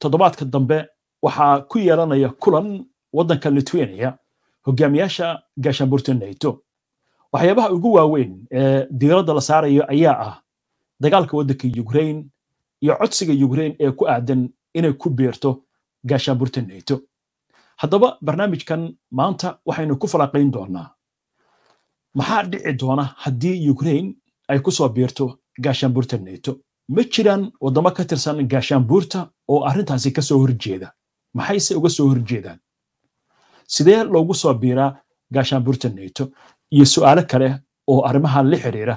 toddobaadka dambe waxaa ku yeelanaya kulan waddanka lithuania hogaamiyaasha gaashaanbuurta nato waxyaabaha ugu waaweyn ee diiradda la saarayo ayaa ah dagaalka waddanka ukraine iyo codsiga ukraine ee ku aadan inay ku biirto gaashaanbuurta nato haddaba barnaamijkan maanta waxaynu ku falanqayn doonaa maxaa dhici doona haddii ukraine ay ku soo biirto gaashaanbuurta nato ma jiraan waddamo ka tirsan gaashaanbuurta oo arrintaasi ka soo horjeeda maxayse uga soo horjeedaan sidee loogu soo biiraa gaashaanbuurta neto iyo su'aalo kale oo arrimahan la xiriira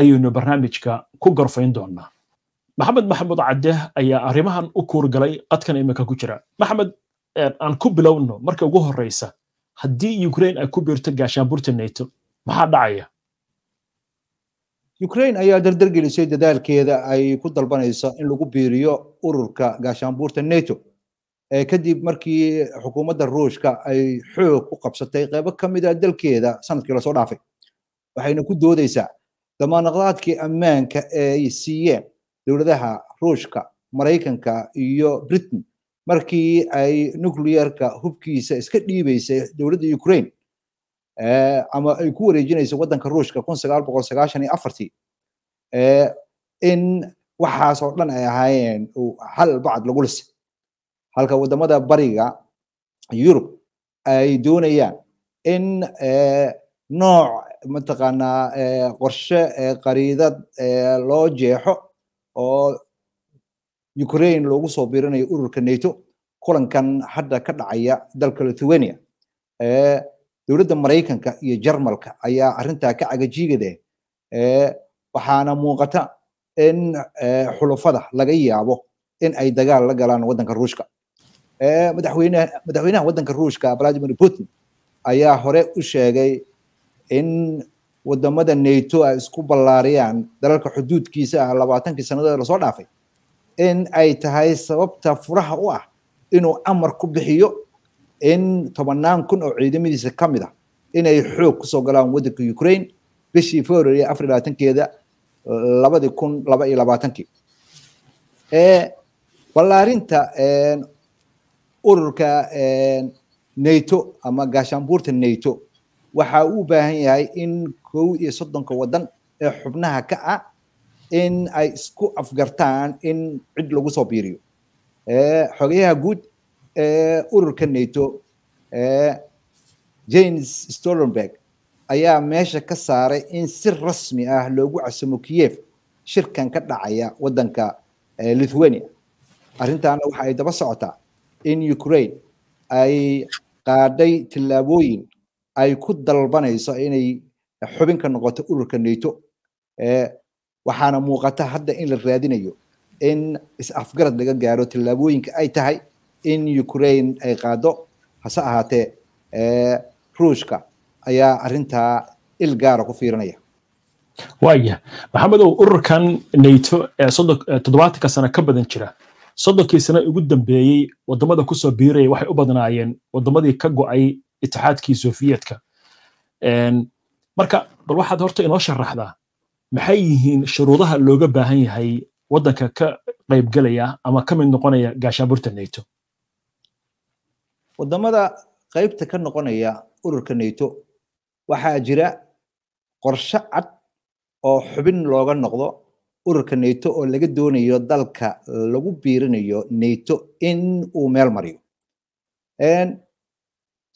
ayaynu barnaamijka ku gorfayn doonnaa maxamed maxamuud cadde ayaa arrimahan u kuurgalay qadkan iminka ku jira maxamed aan ku bilowno marka ugu horreysa haddii ukrain ay ku biirto gaashaanbuurta neto maxaa dhacaya ukraine ayaa darder gelisay dadaalkeeda ay ku dalbanaysa in lagu biiriyo ururka gaashaanbuurta nato kadib markii xukuumadda ruushka ay xoog ku qabsatay qeybo ka mid a ah dalkeeda sanadkii lasoo dhaafay waxayna ku doodeysaa damaanaqaadkii ammaanka ee ay siiyeen dowladaha ruushka maraykanka iyo britain markii ay nuclearka hubkiisa iska dhiibeysay dowladda ukraine Eh, ama ay ku wareejinayso wadanka ruushka kun sagaal boqol sagaashan iyo afartii eh, in waxaasoo oo dhan ay ahaayeen hal bacad lagu lisa halka wadamada bariga yurub ay doonayaan in eh, nooc mataqaanaa qorshe qariidad loo jeexo oo ukrain loogu soo biirinayo ururka nato kulankan hadda ka dhacaya dalka lithuania dowladda maraykanka iyo jarmalka ayaa arintaa ka cagajiigade waxaana muuqata in xulufada laga yaabo in ay dagaal la galaan wadanka ruushka madaxweynaha waddanka ruushka valadimir putin ayaa hore u sheegay in wadamada nato ay isku ballaariyaan dalalka xuduudkiisa ah labaatankii sannadood lasoo dhaafay in ay tahay sababta furaha u ah inuu amar ku bixiyo in tobanaan kun oo ciidamadiisa ka mid ah inay xoog kusoo galaan waddanka ukraine bishii february afar labaatankeeda labadii kun laba iyo labaatankii ballaarinta ururka nato ama gaashaanbuurta nato waxa uu baahan yahay in kow iyo soddonka waddan ee xubnaha ka ah in ay isku afgartaan in cid lagu soo biiriyo xogayaha guud ururka nato james stolenberg ayaa meesha ka saaray in si rasmi ah loogu casamo kiev shirkan ka dhacaya waddanka lithuania arrintaana waxa ay daba socotaa in ukraine ay qaadhay tillaabooyin ay ku dalbanayso inay xubin ka noqoto ururka nato waxaana muuqata hadda in la raadinayo in is-afgarad laga gaaro tallaabooyinka ay tahay in ukraine ay qaado hase ahaatee ruushka ayaa arrintaa il gaara ku fiirinaya waaya maxamedow ururkan nato ee toddobaatanka sano ka badan jira soddonkii sano ugu dambeeyey waddamada kusoo soo biiraya waxay u badnaayeen waddamadii ka go'ay itixaadkii sofiyeetka marka bal waxaad horta inoo sharaxdaa maxay yihiin shuruudaha looga baahan yahay waddanka ka qaybgalaya ama ka mid noqonaya gaashaaburta nato waddamada qaybta ka noqonaya ururka nato waxaa jira qorshe cad oo xubin looga noqdo ururka nato oo laga doonayo dalka lagu biirinayo nato in uu meel mariyo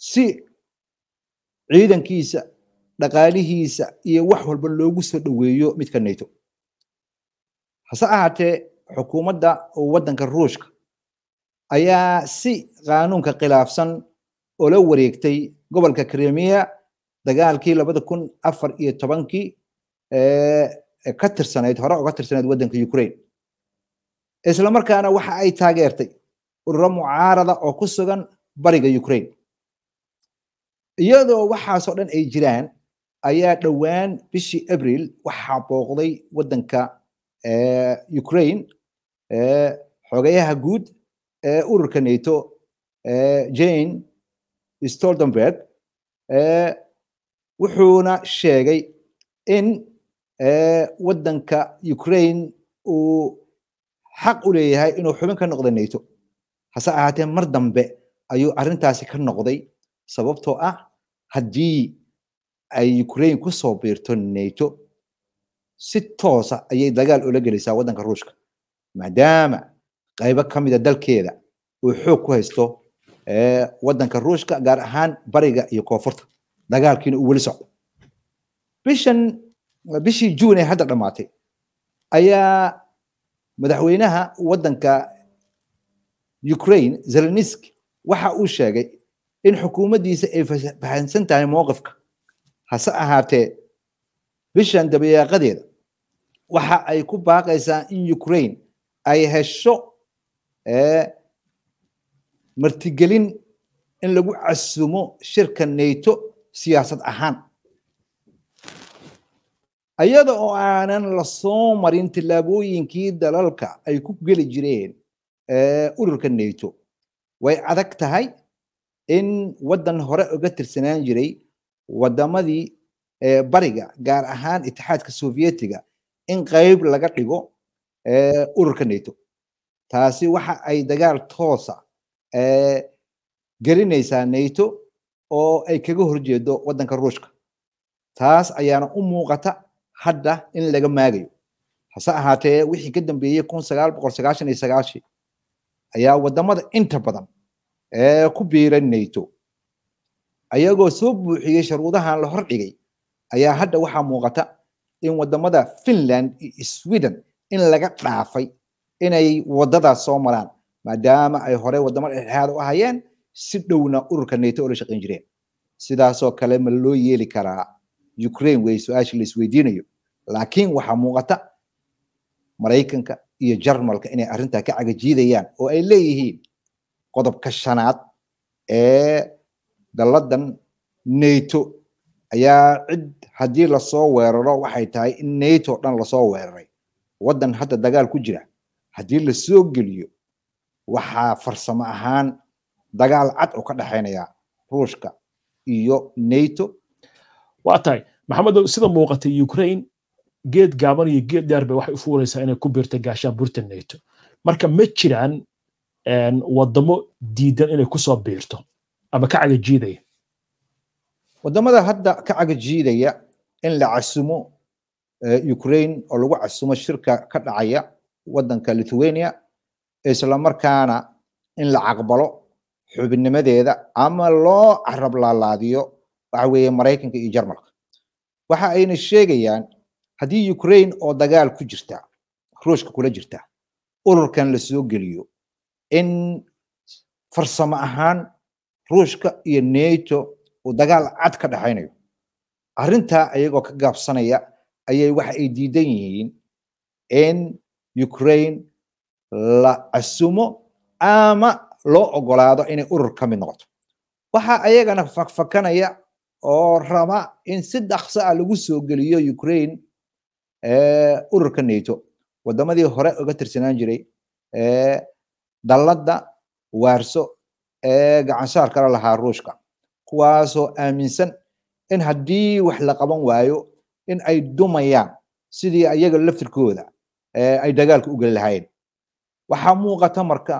si ciidankiisa dhaqaalihiisa iyo wax walba loogu soo dhoweeyo midka nato hase ahaatee xukuumadda waddanka ruushka ayaa si qaanuunka khilaafsan oo la wareegtay gobolka krimiya dagaalkii labada kun afar iyo tobankii ka tirsanayd hore oga tirsanayd waddanka ukraine isla markaana waxa ay taageertay ururo mucaarada oo ku sugan bariga ukraine iyadoo waxaasoo dhan ay jiraan ayaa dhowaan bishii abril waxaa booqday waddanka ukrain xogayaha guud E, ururka nato e, jane stoltenberg e, wuxuuna sheegay in waddanka ukraine uu xaq u leeyahay inuu xubin ka noqdo nato hase ahaatee mar dambe ayuu arrintaasi ka noqday sababtoo ah haddii ay ukrain ku soo biirto nato si toosa ayay dagaal ula gelaysaa waddanka ruushka maadaama qaybo ka mida dalkeeda uu xoog ku haysto waddanka ruushka gaar ahaan bariga iyo koonfurta dagaalkiina uu weli socdo bishan bishii juun ee hadda dhammaatay ayaa madaxweynaha waddanka ukraine zelenisk waxa uu sheegay in xukuumaddiisa ay fahansan tahay mowqifka hase ahaatee bishan dabayaaqadeeda waxa ay ku baaqaysaa in ukraine ay hesho martigelin in lagu casumo shirka nato siyaasad ahaan ayada oo aanan lasoo marin tillaabooyinkii dalalka ay ku geli jireen ururka nato way adag tahay in waddan hore uga tirsanaan jiray waddamadii bariga gaar ahaan itixaadka sovietiga in qayb laga dhigo ururka nato taasi waxa ay dagaal toosa gelinaysaa nato oo ay kaga horjeedo waddanka ruushka taas ayaana u muuqata hadda in laga maagayo hase ahaatee wixii ka dambeeyey kun sagaal boqol sagaashan iyo sagaashii ayaa waddamada inta badan ee ku biiray nato ayagoo soo buuxiyey sharuudahan la hor dhigay ayaa hadda waxaa muuqata in waddamada finland iyo sweden in laga dhaafay inay wadadaas soo maraan maadaama ay hore waddamo dhexdhexaad u ahayeen si dhowna ururka nato ula shaqeyn jireen sidaasoo kale ma loo yeeli karaa ukrain wey su aasha laisweydiinayo laakiin waxaa muuqata maraykanka iyo jarmalka inay arrintaa ka cagajiidayaan oo ay leeyihiin qodobka shanaad ee dalladan neto ayaa cid haddii lasoo weeraro waxay tahay in neto dhan lasoo weeraray waddan hadda dagaal ku jira haddii lasoo geliyo waxaa farsamo ahaan dagaal cad oo ka dhexaynaya ruushka iyo nato waa tahay maxamedow sida muuqatay ukraine geed gaaban iyo geed dheer bay waxay u fuuraysaa inay ku biirta gaashaan burta nato marka ma jiraan wadamo diidan inay kusoo biirto ama ka cagajiidaya waddamada hadda ka cagajiidaya in la casumo eh, ukraine oo lagu casumo shirka ka dhacaya waddanka lithuania islamarkaana in la caqbalo xubinnimadeeda ama loo carab laalaadiyo waxa weeye maraykanka iyo jarmalka waxa ayna sheegayaan haddii ukraine oo dagaal ku jirta ruushka kula jirta ururkan lasoo geliyo in farsamo ahaan ruushka iyo nato uu dagaal cad ka dhexaynayo arrintaa ayagoo ka gaabsanaya ayay waxa ay diidan yihiin in ukraine la casumo ama loo ogolaado inay urur ka mid noqoto waxaa ayagana fakfakanaya oo raba in si dhakso ah lagu soo geliyo ukraine eh, ururka nato waddamadii hore uga tirsanaan jiray eh, dalladda waarso ee gacansaar kala lahaa ruushka kuwaasoo aaminsan in haddii wax la qaban waayo in ay dumayaan sidii ayaga laftirkooda ay dagaalka ugeli lahayn waxaa muuqata marka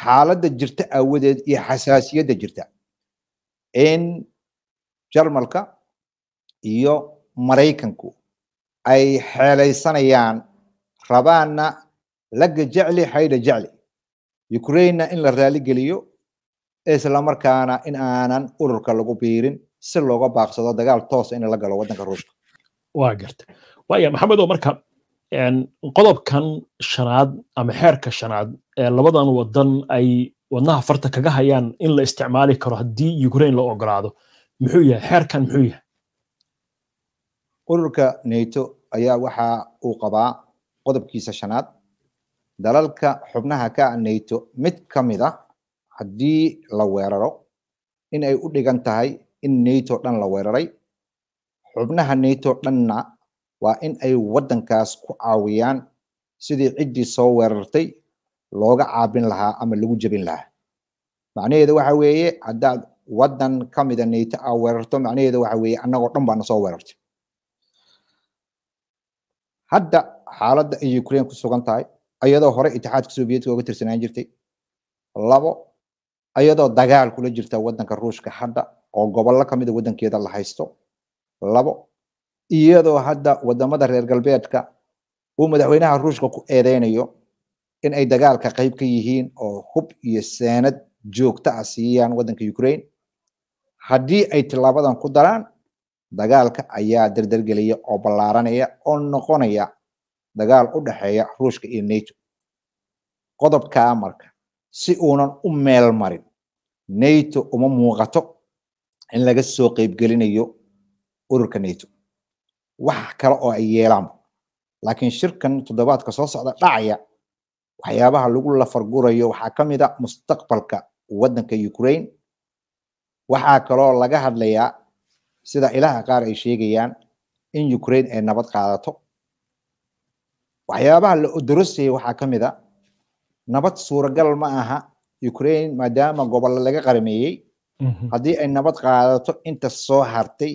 xaaladda jirta aawadeed iyo xasaasiyadda jirta in jarmalka iyo maraykanku ay xeelaysanayaan rabaana lagga jecli xaydha jecli ukrainena in la raali raaligeliyo islamarkaana in aanan ururka lagu biirin si looga baaqsado dagaal toosa ah in la galo waddanka ruushka waa garta waaya maxamed marka qodobkan shanaad ama xeerka shanaad ee labadan wadan ay wadnaha farta kaga hayaan in la isticmaali karo haddii ukrain la ogolaado muxuu yahay xeerkan muxuu yahay ururka nato ayaa waxa uu qabaa qodobkiisa shanaad dalalka xubnaha ka ah nato mid ka mid a ah haddii la weeraro in ay u dhigan tahay in nato dhan la weeraray xubnaha nato dhanna waa in ay waddankaas ku caawiyaan sidii ciddii soo weerartay looga caabin lahaa ama lagu jebin lahaa macnaheeda waxa weeye haddaad waddan ka mida neyto aa weerarto macnaheeda waxa weeye annagoo dhan baana soo weerartay hadda xaaladda ay ukraine ku sugan tahay iyadoo hore itixaadka soviyetka oga tirsanaan jirtay labo iyadoo dagaal kula jirta waddanka ruushka hadda oo gobollo ka mida waddankeeda la haysto labo iyadoo hadda wadamada reer galbeedka uu madaxweynaha ruushka ku eedeynayo in ay dagaalka qayb ka yihiin oo hub iyo seenad joogta ah siiyaan waddanka ukraine haddii ay tilaabadan ku daraan dagaalka ayaa derdergelaya oo ballaaranaya oo noqonaya dagaal u dhexeeya ruushka iyo nato qodobkaa marka si uunan u meel marin nato uma muuqato in laga soo qaybgelinayo ururka nato wax kale oo ay yeelaanba laakiin shirkan toddobaadka soo socda dhacaya waxyaabaha lagu lafargurayo waxaa ka mid a ah mustaqbalka waddanka ukraine waxaa kaloo laga hadlayaa sida ilaha qaar ay sheegayaan in ukrain ay nabad qaadato waxyaabaha la odorosayay waxaa ka mid a ah, nabad suuragal ma aha ukraine maadaama gobollo laga qarameeyey mhm. haddii ay nabad qaadato inta soo hartay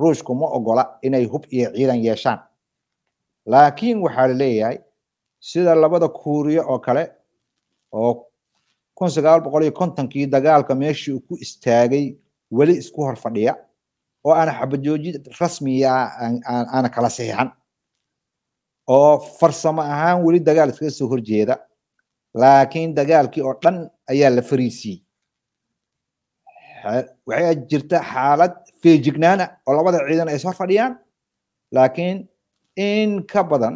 ruushku ma ogola inay hub iyo ciidan yeeshaan laakiin waxaa la leeyahay sida labada kuuriya oo kale oo kun sagaal boqol iyo kontonkii dagaalka meeshii uu ku istaagay weli isku hor fadhiya oo aan xabadjooji rasmiya ah, aana kala saxiixan oo farsamo ahaan weli dagaal iskaga soo horjeeda laakiin dagaalkii oo dhan ayaa la fariisiyey waxay jirta xaalad feejignaana oo labada ciidan ay soo fadhiyaan laakiin in ka badan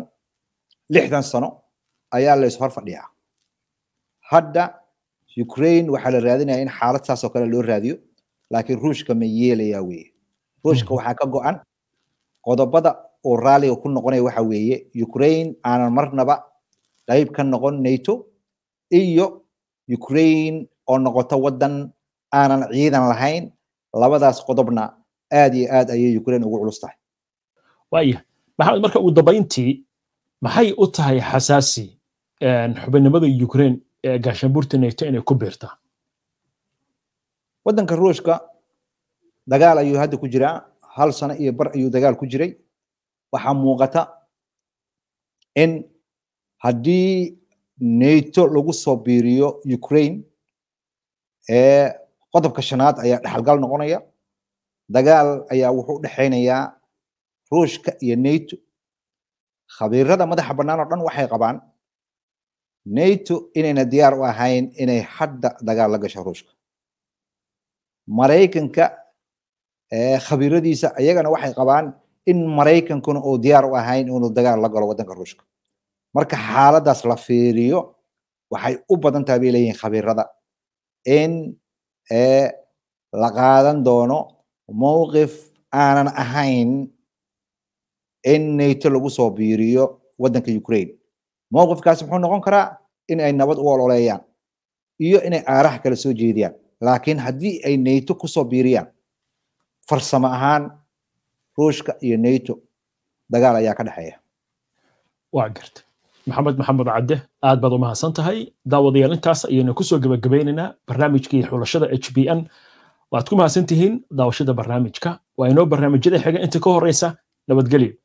lixdan sano ayaa la ishor fadhiyaa hadda ukraine waxaa la raadinaya in xaalad saasoo kale loo raadiyo laakiin ruushka ma yeelayaa weeye ruushka hmm. waxaa ka go-an qodobada uu raaliga ku noqonaya waxa weeye ukraine aanan marnaba qayb ka noqon nato iyo ukraine oo noqoto waddan aanan ciidan lahayn labadaas qodobna aad iyo aad ayay ukraine ugu culus tahay waayah maxamed marka ugu dambayntii maxay u tahay xasaasi xubinimada ukraine ee gaashaanbuurta neto inay ku biirta waddanka ruushka dagaal ayuu hadda ku jiraa hal sano iyo bar ayuu dagaal ku jiray waxaa muuqata in haddii neto lagu soo biiriyo ukraine ee qodobka shanaad ayaa dhexalgal noqonaya dagaal ayaa wuxuu udhexaynayaa ruushka iyo nato khabiirada madaxa banaan oo dhan waxay qabaan nato inayna diyaar u ahayn inay hadda dagaal la gasho ruushka maraykanka khabiiradiisa ayagana waxay qabaan in maraykankuna uu diyaar u ahayn inuu dagaal la galo waddanka ruushka marka xaaladaas la fiiriyo waxay u badan taha bay leeyihiin khabiirada in ee la qaadan doono mowqif aanan ahayn in nato lagu soo biiriyo waddanka ukraine mowqifkaas muxuu noqon karaa in ay nabad u ololeeyaan iyo inay aarax kale soo jeediyaan laakiin haddii ay nato kusoo biiriyaan farsamo ahaan ruushka iyo nato dagaal ayaa ka dhexeeya waa garta maxamed maxamed cadde aad baad u mahadsan tahay daawadayaal intaas ayaynu kusoo gebagabaynaynaa barnaamijkii xulashada h b n waad ku mahadsan tihiin daawashada barnaamijka waa inoo barnaamijyada xiga inta ka horeysa nabadgelyo